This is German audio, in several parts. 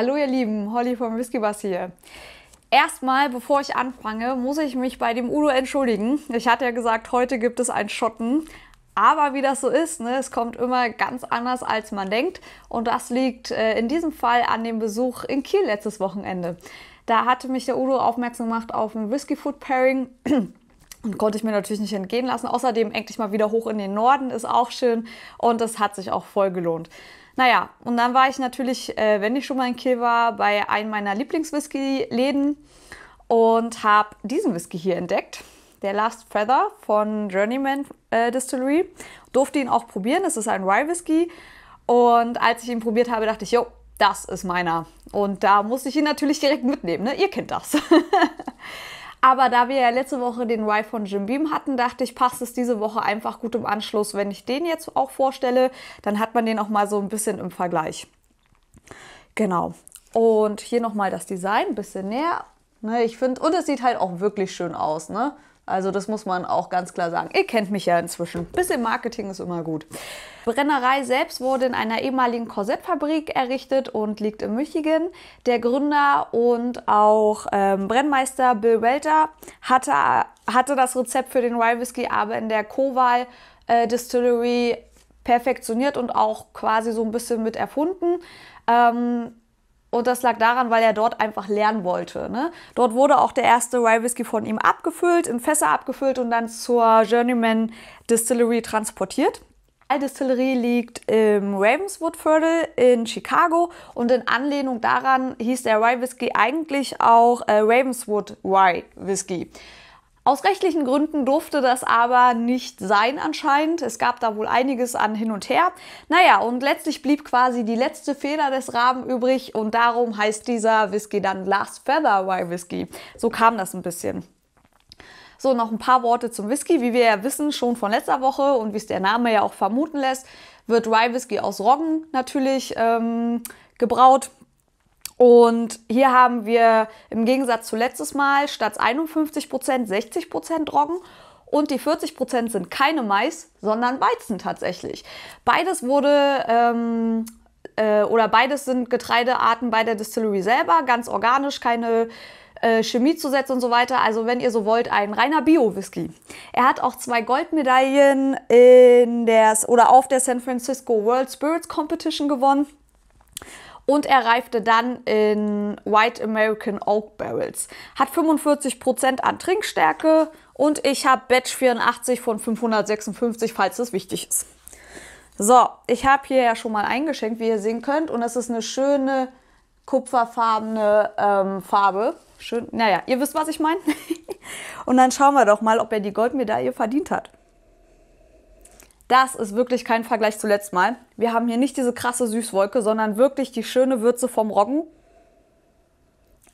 Hallo ihr Lieben, Holly vom Whisky Bass hier. Erstmal, bevor ich anfange, muss ich mich bei dem Udo entschuldigen. Ich hatte ja gesagt, heute gibt es einen Schotten. Aber wie das so ist, ne, es kommt immer ganz anders, als man denkt. Und das liegt äh, in diesem Fall an dem Besuch in Kiel letztes Wochenende. Da hatte mich der Udo aufmerksam gemacht auf ein Whisky Food Pairing. Und konnte ich mir natürlich nicht entgehen lassen. Außerdem endlich mal wieder hoch in den Norden, ist auch schön. Und das hat sich auch voll gelohnt. Naja, und dann war ich natürlich, äh, wenn ich schon mal in Kiel war, bei einem meiner Lieblingswhisky-Läden und habe diesen Whisky hier entdeckt. Der Last Feather von Journeyman äh, Distillery. Durfte ihn auch probieren. Es ist ein Rye Whisky. Und als ich ihn probiert habe, dachte ich, jo, das ist meiner. Und da musste ich ihn natürlich direkt mitnehmen. Ne? Ihr kennt das. Aber da wir ja letzte Woche den Rye von Jim Beam hatten, dachte ich, passt es diese Woche einfach gut im Anschluss, wenn ich den jetzt auch vorstelle. Dann hat man den auch mal so ein bisschen im Vergleich. Genau. Und hier nochmal das Design, ein bisschen näher. Ne, ich finde, und es sieht halt auch wirklich schön aus, ne? Also das muss man auch ganz klar sagen. Ihr kennt mich ja inzwischen. Bisschen Marketing ist immer gut. Brennerei selbst wurde in einer ehemaligen Korsettfabrik errichtet und liegt in Michigan. Der Gründer und auch ähm, Brennmeister Bill Welter hatte, hatte das Rezept für den Rye Whiskey aber in der Koval äh, Distillery perfektioniert und auch quasi so ein bisschen mit erfunden. Ähm, und das lag daran, weil er dort einfach lernen wollte. Ne? Dort wurde auch der erste Rye Whisky von ihm abgefüllt, in Fässer abgefüllt und dann zur Journeyman Distillery transportiert. Die Distillerie liegt im Ravenswood Viertel in Chicago und in Anlehnung daran hieß der Rye Whisky eigentlich auch äh, Ravenswood Rye Whisky. Aus rechtlichen Gründen durfte das aber nicht sein anscheinend. Es gab da wohl einiges an hin und her. Naja, und letztlich blieb quasi die letzte Feder des Raben übrig und darum heißt dieser Whisky dann Last Feather Rye Whisky. So kam das ein bisschen. So, noch ein paar Worte zum Whisky. Wie wir ja wissen, schon von letzter Woche und wie es der Name ja auch vermuten lässt, wird Rye Whisky aus Roggen natürlich ähm, gebraut. Und hier haben wir im Gegensatz zu letztes Mal statt 51% Prozent 60% Prozent Roggen und die 40% Prozent sind keine Mais, sondern Weizen tatsächlich. Beides wurde ähm, äh, oder beides sind Getreidearten bei der Distillery selber, ganz organisch, keine äh, Chemiezusätze und so weiter. Also wenn ihr so wollt, ein reiner Bio-Whisky. Er hat auch zwei Goldmedaillen in der oder auf der San Francisco World Spirits Competition gewonnen und er reifte dann in White American Oak Barrels. Hat 45% an Trinkstärke und ich habe Batch 84 von 556, falls das wichtig ist. So, ich habe hier ja schon mal eingeschenkt, wie ihr sehen könnt. Und das ist eine schöne kupferfarbene ähm, Farbe. Schön, naja, ihr wisst, was ich meine. und dann schauen wir doch mal, ob er die Goldmedaille verdient hat. Das ist wirklich kein Vergleich zu letztem Mal. Wir haben hier nicht diese krasse Süßwolke, sondern wirklich die schöne Würze vom Roggen.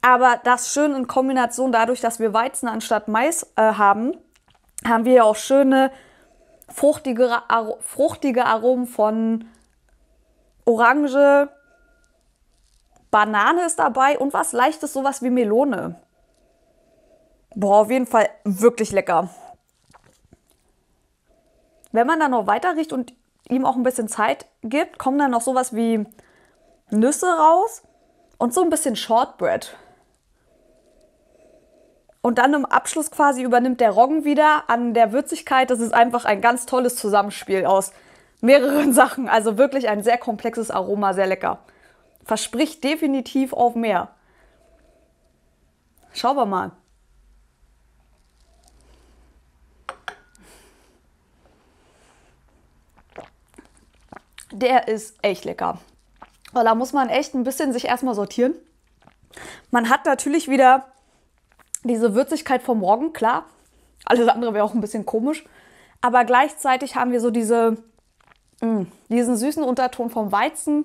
Aber das schön in Kombination dadurch, dass wir Weizen anstatt Mais äh, haben, haben wir ja auch schöne fruchtige, Ar fruchtige Aromen von Orange, Banane ist dabei und was leichtes, sowas wie Melone. Boah, auf jeden Fall wirklich lecker. Wenn man dann noch weiter riecht und ihm auch ein bisschen Zeit gibt, kommen dann noch sowas wie Nüsse raus und so ein bisschen Shortbread. Und dann im Abschluss quasi übernimmt der Roggen wieder an der Würzigkeit. Das ist einfach ein ganz tolles Zusammenspiel aus mehreren Sachen. Also wirklich ein sehr komplexes Aroma, sehr lecker. Verspricht definitiv auf mehr. Schauen wir mal. der ist echt lecker. Weil da muss man echt ein bisschen sich erstmal sortieren. Man hat natürlich wieder diese Würzigkeit vom Morgen, klar. Alles andere wäre auch ein bisschen komisch. Aber gleichzeitig haben wir so diese, mh, mm, diesen süßen Unterton vom Weizen.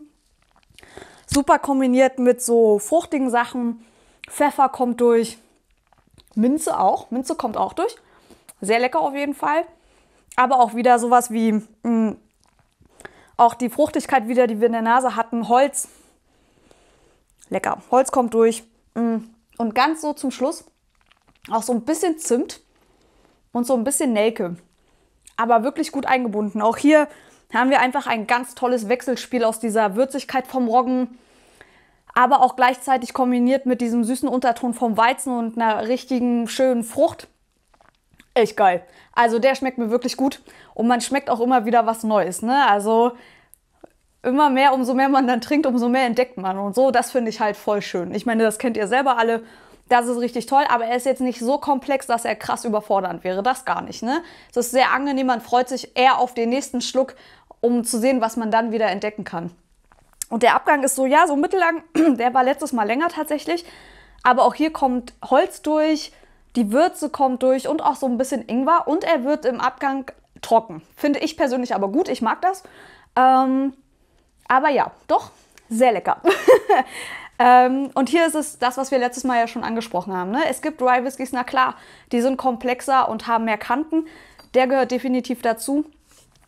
Super kombiniert mit so fruchtigen Sachen. Pfeffer kommt durch. Minze auch. Minze kommt auch durch. Sehr lecker auf jeden Fall. Aber auch wieder sowas wie mh, mm, auch die Fruchtigkeit wieder, die wir in der Nase hatten. Holz, lecker. Holz kommt durch. Mm. Und ganz so zum Schluss auch so ein bisschen Zimt und so ein bisschen Nelke. Aber wirklich gut eingebunden. Auch hier haben wir einfach ein ganz tolles Wechselspiel aus dieser Würzigkeit vom Roggen, aber auch gleichzeitig kombiniert mit diesem süßen Unterton vom Weizen und einer richtigen schönen Frucht echt geil. Also der schmeckt mir wirklich gut und man schmeckt auch immer wieder was Neues. Ne? Also immer mehr, umso mehr man dann trinkt, umso mehr entdeckt man und so. Das finde ich halt voll schön. Ich meine, das kennt ihr selber alle. Das ist richtig toll, aber er ist jetzt nicht so komplex, dass er krass überfordernd wäre. Das gar nicht, ne? Es ist sehr angenehm, man freut sich eher auf den nächsten Schluck, um zu sehen, was man dann wieder entdecken kann. Und der Abgang ist so, ja, so mittellang. Der war letztes Mal länger tatsächlich. Aber auch hier kommt Holz durch, die Würze kommt durch und auch so ein bisschen Ingwer und er wird im Abgang trocken. Finde ich persönlich aber gut, ich mag das. Ähm, aber ja, doch, sehr lecker. ähm, und hier ist es das, was wir letztes Mal ja schon angesprochen haben. Ne? Es gibt Rye Whiskys, na klar, die sind komplexer und haben mehr Kanten. Der gehört definitiv dazu.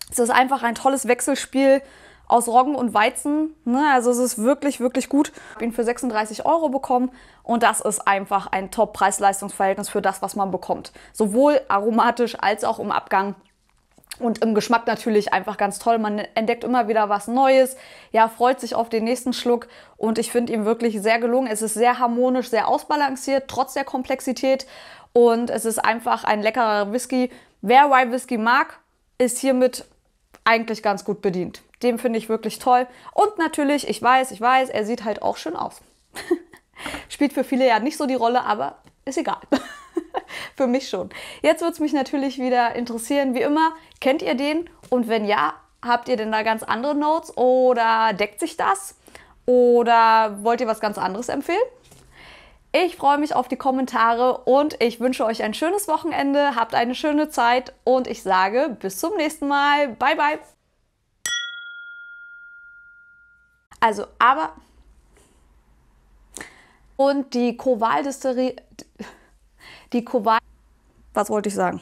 Es ist einfach ein tolles Wechselspiel aus Roggen und Weizen. Ne? Also es ist wirklich, wirklich gut. Ich habe ihn für 36 Euro bekommen und das ist einfach ein Top-Preis-Leistungs-Verhältnis für das, was man bekommt. Sowohl aromatisch als auch im Abgang. Und im Geschmack natürlich einfach ganz toll. Man entdeckt immer wieder was Neues, ja, freut sich auf den nächsten Schluck. Und ich finde ihn wirklich sehr gelungen. Es ist sehr harmonisch, sehr ausbalanciert, trotz der Komplexität. Und es ist einfach ein leckerer Whisky. Wer Rye Whisky mag, ist hiermit eigentlich ganz gut bedient. Den finde ich wirklich toll. Und natürlich, ich weiß, ich weiß, er sieht halt auch schön aus. Spielt für viele ja nicht so die Rolle, aber ist egal. für mich schon. Jetzt würde es mich natürlich wieder interessieren, wie immer, kennt ihr den? Und wenn ja, habt ihr denn da ganz andere Notes oder deckt sich das? Oder wollt ihr was ganz anderes empfehlen? Ich freue mich auf die Kommentare und ich wünsche euch ein schönes Wochenende, habt eine schöne Zeit und ich sage bis zum nächsten Mal. Bye bye. Also, aber. Und die Kovaldisterie. Die Koval. Was wollte ich sagen?